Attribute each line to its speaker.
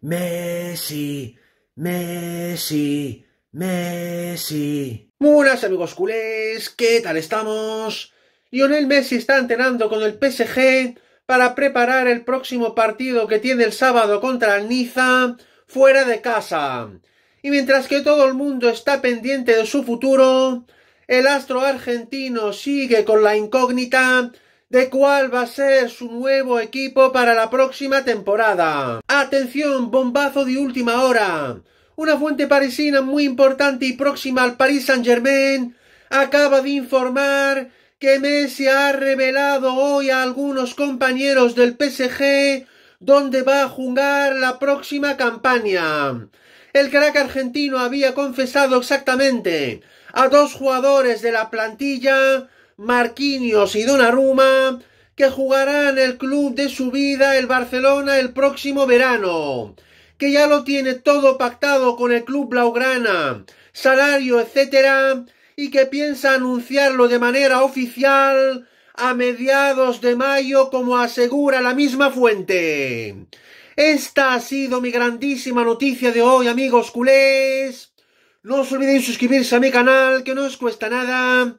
Speaker 1: Messi,
Speaker 2: Messi, Messi. amigos culés, ¿qué tal estamos? Lionel Messi está entrenando con el PSG para preparar el próximo partido que tiene el sábado contra el Niza fuera de casa. Y mientras que todo el mundo está pendiente de su futuro, el astro argentino sigue con la incógnita de cuál va a ser su nuevo equipo para la próxima temporada. ¡Atención! ¡Bombazo de última hora! Una fuente parisina muy importante y próxima al Paris Saint-Germain acaba de informar que Messi ha revelado hoy a algunos compañeros del PSG ...donde va a jugar la próxima campaña. El crack argentino había confesado exactamente a dos jugadores de la plantilla Marquinhos y Donnarumma, que jugarán el club de su vida, el Barcelona, el próximo verano, que ya lo tiene todo pactado con el club blaugrana, salario, etcétera, y que piensa anunciarlo de manera oficial a mediados de mayo, como asegura la misma fuente. Esta ha sido mi grandísima noticia de hoy, amigos culés. No os olvidéis suscribirse a mi canal, que no os cuesta nada